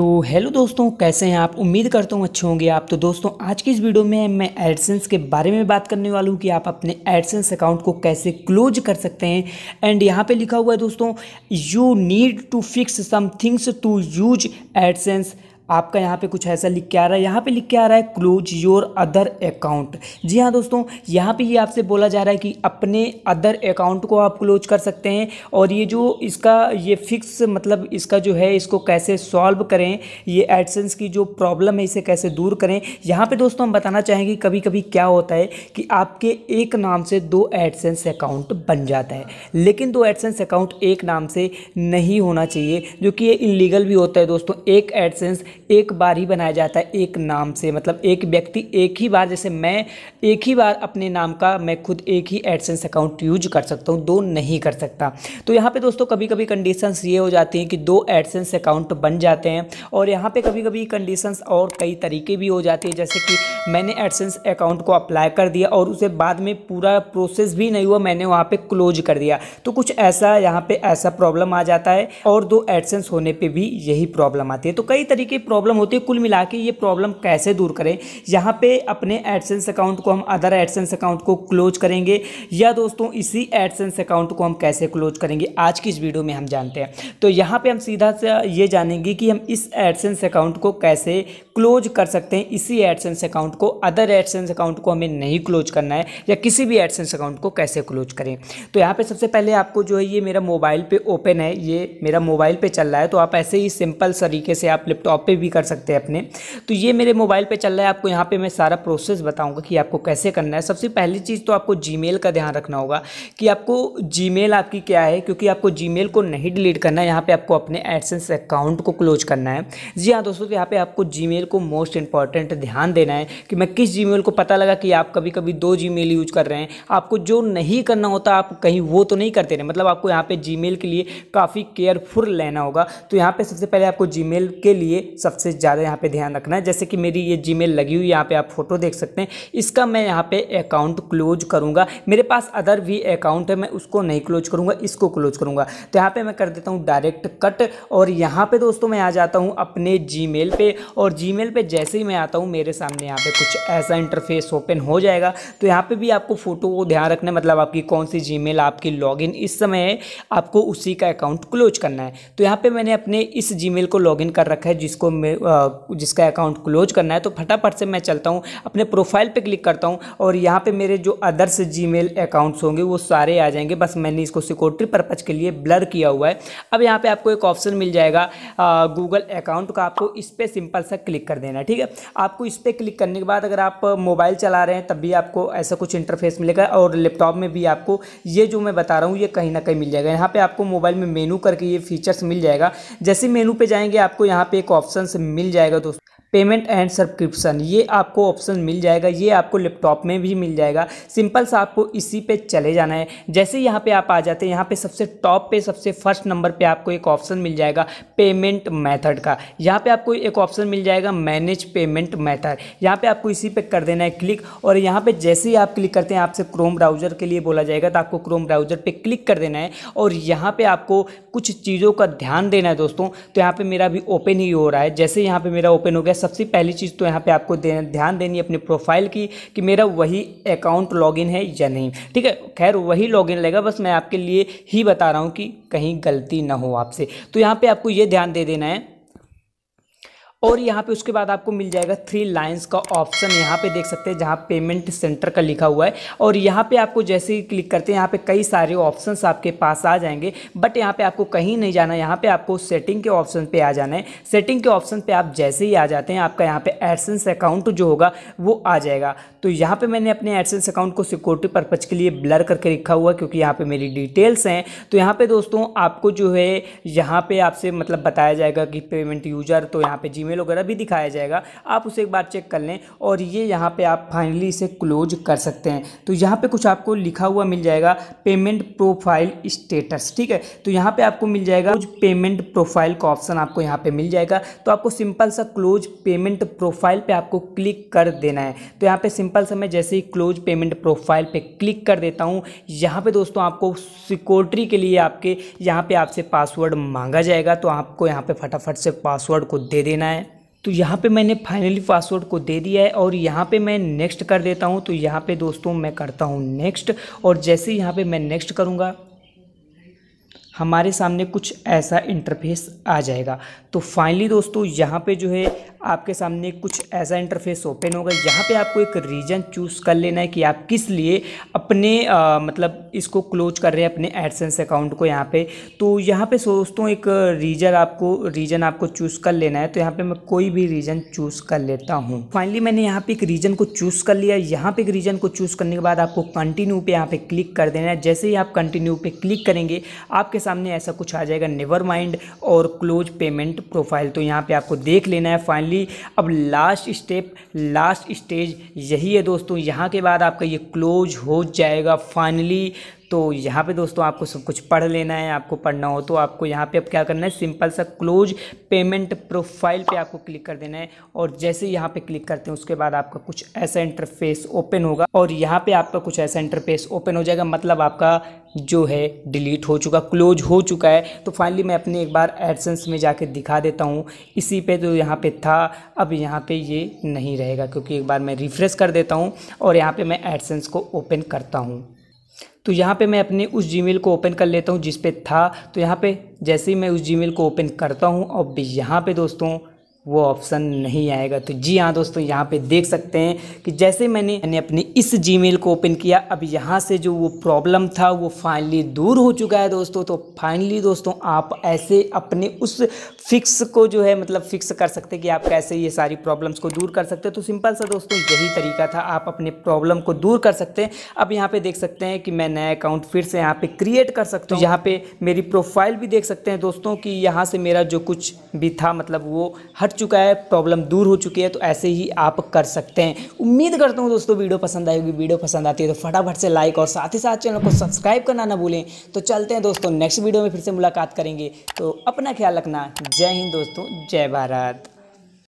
तो हेलो दोस्तों कैसे हैं आप उम्मीद करता हूँ अच्छे होंगे आप तो दोस्तों आज की इस वीडियो में मैं एडसेंस के बारे में बात करने वाला हूँ कि आप अपने एडसेंस अकाउंट को कैसे क्लोज कर सकते हैं एंड यहाँ पे लिखा हुआ है दोस्तों you need to fix some things to use AdSense आपका यहाँ पे कुछ ऐसा लिख के आ रहा है यहाँ पे लिख के आ रहा है क्लोज योर अदर अकाउंट जी हाँ दोस्तों यहाँ पे ये आपसे बोला जा रहा है कि अपने अदर अकाउंट को आप क्लोज कर सकते हैं और ये जो इसका ये फिक्स मतलब इसका जो है इसको कैसे सॉल्व करें ये एडसेंस की जो प्रॉब्लम है इसे कैसे दूर करें यहाँ पर दोस्तों हम बताना चाहेंगे कभी कभी क्या होता है कि आपके एक नाम से दो एडसेंस अकाउंट बन जाता है लेकिन दो एडसेंस अकाउंट एक नाम से नहीं होना चाहिए जो कि ये इनलीगल भी होता है दोस्तों एक एडसेंस एक बार ही बनाया जाता है एक नाम से मतलब एक व्यक्ति एक ही बार जैसे मैं एक ही बार अपने नाम का मैं खुद एक ही एडसेंस अकाउंट यूज कर सकता हूँ दो नहीं कर सकता तो यहाँ पे दोस्तों कभी कभी कंडीशंस ये हो जाती हैं कि दो एडसेंस अकाउंट बन जाते हैं और यहाँ पे कभी कभी कंडीशंस और कई तरीके भी हो जाते हैं जैसे कि मैंने एडसेंस अकाउंट को अप्लाई कर दिया और उसे बाद में पूरा प्रोसेस भी नहीं हुआ मैंने वहाँ पर क्लोज कर दिया तो कुछ ऐसा यहाँ पर ऐसा प्रॉब्लम आ जाता है और दो एडसेंस होने पर भी यही प्रॉब्लम आती है तो कई तरीके प्रॉब्लम प्रॉब्लम होती है कुल मिला के ये प्रॉब्लम कैसे दूर करें यहाँ पे अपने एडसेंस अकाउंट को हम अदर एडसेंस अकाउंट को क्लोज करेंगे या दोस्तों इसी एडसेंस अकाउंट को हम कैसे क्लोज करेंगे आज की इस वीडियो में हम जानते हैं तो यहाँ पर हम सीधा से ये जानेंगे कि हम इस एडसेंस अकाउंट को कैसे क्लोज कर सकते हैं इसी एडसेंस अकाउंट को अदर एडसेंस अकाउंट को हमें नहीं क्लोज करना है या किसी भी एडसेंस अकाउंट को कैसे क्लोज करें तो यहाँ पे सबसे पहले आपको जो है ये मेरा मोबाइल पे ओपन है ये मेरा मोबाइल पे चल रहा है तो आप ऐसे ही सिंपल तरीके से आप लैपटॉप पे भी कर सकते हैं अपने तो ये मेरे मोबाइल पे चल रहा है आपको यहाँ पे मैं सारा प्रोसेस बताऊँगा कि आपको कैसे करना है सबसे पहली चीज़ तो आपको जी का ध्यान रखना होगा कि आपको जी आपकी क्या है क्योंकि आपको जी को नहीं डिलीट करना है यहाँ पर आपको अपने एडसेंस अकाउंट को क्लोज करना है जी हाँ दोस्तों तो यहाँ पर आपको जी को मोस्ट इंपॉर्टेंट ध्यान देना है कि मैं किस जी को पता लगा कि आप कभी कभी दो जी यूज कर रहे हैं आपको जो नहीं करना होता आप कहीं वो तो नहीं करते रहे मतलब आपको यहाँ पे जीमेल के लिए काफ़ी केयरफुल रहना होगा तो यहाँ पे सबसे पहले आपको जीमेल के लिए सब सबसे ज़्यादा यहाँ पे ध्यान रखना है जैसे कि मेरी ये जी लगी हुई यहाँ पे आप फोटो देख सकते हैं इसका मैं यहाँ पे अकाउंट क्लोज करूँगा मेरे पास अदर भी अकाउंट है मैं उसको नहीं क्लोज करूँगा इसको क्लोज करूँगा तो यहाँ पर मैं कर देता हूँ डायरेक्ट कट और यहाँ पर दोस्तों मैं आ जाता हूँ अपने जी मेल और जी मेल जैसे ही मैं आता हूँ मेरे सामने यहाँ पर कुछ ऐसा इंटरफेस ओपन हो जाएगा तो यहाँ पर भी आपको फ़ोटो को ध्यान रखना मतलब आपकी कौन सी जी आपकी लॉग इस समय आपको उसी का अकाउंट क्लोज करना है तो यहाँ पर मैंने अपने इस जी को लॉग कर रखा है जिसको जिसका अकाउंट क्लोज करना है तो फटाफट से मैं चलता हूँ अपने प्रोफाइल पे क्लिक करता हूँ और यहाँ पे मेरे जो अदर्स मेल अकाउंट्स होंगे वो सारे आ जाएंगे बस मैंने इसको सिक्योरिटी पर्पज़ के लिए ब्लर किया हुआ है अब यहाँ पर आपको एक ऑप्शन मिल जाएगा गूगल अकाउंट का आपको इस पर सिंपल सा क्लिक कर देना ठीक है आपको इस पर क्लिक करने के बाद अगर आप मोबाइल चला रहे हैं तब भी आपको ऐसा कुछ इंटरफेस मिलेगा और लैपटॉप में भी आपको ये जो मैं बता रहा हूँ ये कहीं ना कहीं मिल जाएगा यहाँ पर आपको मोबाइल में मेनू करके ये फीचर्स मिल जाएगा जैसे मेनू पर जाएंगे आपको यहाँ पे एक ऑप्शन से मिल जाएगा दोस्तों पेमेंट एंड सब्सक्रिप्शन ये आपको ऑप्शन मिल जाएगा ये आपको लैपटॉप में भी मिल जाएगा सिंपल सा आपको इसी पे चले जाना है जैसे यहाँ पे आप आ जाते हैं यहाँ पे सबसे टॉप पे सबसे फर्स्ट नंबर पे आपको एक ऑप्शन मिल जाएगा पेमेंट मेथड का यहाँ पे आपको एक ऑप्शन मिल जाएगा मैनेज पेमेंट मेथड यहाँ पे आपको इसी पर कर देना है क्लिक और यहाँ पर जैसे ही आप क्लिक करते हैं आपसे क्रोम ब्राउज़र के लिए बोला जाएगा तो आपको क्रोम ब्राउज़र पर क्लिक कर देना है और यहाँ पर आपको कुछ चीज़ों का ध्यान देना है दोस्तों तो यहाँ पर मेरा भी ओपन ही हो रहा है जैसे यहाँ पर मेरा ओपन हो गया सबसे पहली चीज़ तो यहाँ पे आपको ध्यान देनी है अपने प्रोफाइल की कि मेरा वही अकाउंट लॉगिन है या नहीं ठीक है खैर वही लॉगिन लगेगा बस मैं आपके लिए ही बता रहा हूँ कि कहीं गलती ना हो आपसे तो यहाँ पर आपको ये ध्यान दे देना है और यहाँ पे उसके बाद आपको मिल जाएगा थ्री लाइंस का ऑप्शन यहाँ पे देख सकते हैं जहाँ पेमेंट सेंटर का लिखा हुआ है और यहाँ पे आपको जैसे ही क्लिक करते हैं यहाँ पे कई सारे ऑप्शंस आपके पास आ जाएंगे बट यहाँ पे आपको कहीं नहीं जाना यहाँ पे आपको सेटिंग के ऑप्शन पे आ जाना है सेटिंग के ऑप्शन पे आप जैसे ही आ जाते हैं आपका यहाँ पर एडसेंस अकाउंट जो होगा वो आ जाएगा तो यहाँ पर मैंने अपने एडसेंस अकाउंट को सिक्योरिटी पर्पज़ के लिए ब्लर करके लिखा हुआ क्योंकि यहाँ पर मेरी डिटेल्स हैं तो यहाँ पर दोस्तों आपको जो है यहाँ पर आपसे मतलब बताया जाएगा कि पेमेंट यूजर तो यहाँ पर जी ईमेल वगैरह भी दिखाया जाएगा आप उसे एक बार चेक कर लें और ये यहाँ पे आप फाइनली इसे क्लोज कर सकते हैं तो यहाँ पे कुछ आपको लिखा हुआ मिल जाएगा पेमेंट प्रोफाइल स्टेटस ठीक है तो यहाँ पे आपको मिल जाएगा कुछ पेमेंट प्रोफाइल का ऑप्शन आपको यहाँ पे मिल जाएगा तो आपको सिंपल सा क्लोज पेमेंट प्रोफाइल पर आपको क्लिक कर देना है तो यहाँ पे सिंपल सा मैं जैसे ही क्लोज पेमेंट प्रोफाइल पर क्लिक कर देता हूँ यहाँ पर दोस्तों आपको सिक्योरिटी के लिए आपके यहाँ पे आपसे पासवर्ड मांगा जाएगा तो आपको यहाँ पे फटाफट से पासवर्ड को दे देना है तो यहाँ पे मैंने फाइनली पासवर्ड को दे दिया है और यहाँ पे मैं नेक्स्ट कर देता हूँ तो यहाँ पे दोस्तों मैं करता हूँ नेक्स्ट और जैसे यहाँ पे मैं नेक्स्ट करूँगा हमारे सामने कुछ ऐसा इंटरफेस आ जाएगा तो फाइनली दोस्तों यहाँ पे जो है आपके सामने कुछ ऐसा इंटरफेस ओपन होगा यहाँ पे आपको एक रीजन चूज़ कर लेना है कि आप किस लिए अपने आ, मतलब इसको क्लोज कर रहे हैं अपने एडसेंस अकाउंट को यहाँ पे तो यहाँ पे दोस्तों एक रीजन आपको रीजन आपको चूज़ कर लेना है तो यहाँ पे मैं कोई भी रीजन चूज़ कर लेता हूँ फाइनली मैंने यहाँ पे एक रीजन को चूज़ कर लिया यहाँ पे एक रीजन को चूज़ करने के बाद आपको कंटिन्यू पे यहाँ पे क्लिक कर देना है जैसे ही आप कंटिन्यू पे क्लिक करेंगे आपके साथ सामने ऐसा कुछ आ जाएगा नेवर माइंड और क्लोज पेमेंट प्रोफाइल तो यहाँ पे आपको देख लेना है फाइनली अब लास्ट स्टेप लास्ट स्टेज यही है दोस्तों यहाँ के बाद आपका ये क्लोज हो जाएगा फाइनली तो यहाँ पे दोस्तों आपको सब कुछ पढ़ लेना है आपको पढ़ना हो तो आपको यहाँ पे अब क्या करना है सिंपल सा क्लोज पेमेंट प्रोफाइल पे आपको क्लिक कर देना है और जैसे यहाँ पे क्लिक करते हैं उसके बाद आपका कुछ ऐसा इंटरफेस ओपन होगा और यहाँ पे आपका कुछ ऐसा इंटरफेस ओपन हो जाएगा मतलब आपका जो है डिलीट हो चुका क्लोज हो चुका है तो फाइनली मैं अपने एक बार एडसेंस में जाके दिखा देता हूँ इसी पे जो तो यहाँ पे था अब यहाँ पे ये नहीं रहेगा क्योंकि एक बार मैं रिफ़्रेश कर देता हूँ और यहाँ पे मैं एडसेंस को ओपन करता हूँ तो यहाँ पे मैं अपने उस जीमेल को ओपन कर लेता हूँ जिस पे था तो यहाँ पे जैसे ही मैं उस जीमेल को ओपन करता हूँ अब यहाँ पे दोस्तों वो ऑप्शन नहीं आएगा तो जी हाँ दोस्तों यहाँ पे देख सकते हैं कि जैसे मैंने मैंने अपने इस जीमेल को ओपन किया अब यहाँ से जो वो प्रॉब्लम था वो फाइनली दूर हो चुका है दोस्तों तो फाइनली दोस्तों आप ऐसे अपने उस फिक्स को जो है मतलब फिक्स कर सकते हैं कि आप कैसे ये सारी प्रॉब्लम्स को दूर कर सकते हैं तो सिंपल सा दोस्तों यही तरीका था आप अपने प्रॉब्लम को दूर कर सकते हैं अब यहाँ पर देख सकते हैं कि मैं नया अकाउंट फिर से यहाँ पर क्रिएट कर सकता हूँ यहाँ पर मेरी प्रोफाइल भी देख सकते हैं दोस्तों कि यहाँ से मेरा जो कुछ भी था मतलब वो हर हट चुका है प्रॉब्लम दूर हो चुकी है तो ऐसे ही आप कर सकते हैं उम्मीद करता हूँ दोस्तों वीडियो पसंद आएगी वीडियो पसंद आती है तो फटाफट से लाइक और साथ ही साथ चैनल को सब्सक्राइब करना ना भूलें तो चलते हैं दोस्तों नेक्स्ट वीडियो में फिर से मुलाकात करेंगे तो अपना ख्याल रखना जय हिंद दोस्तों जय भारत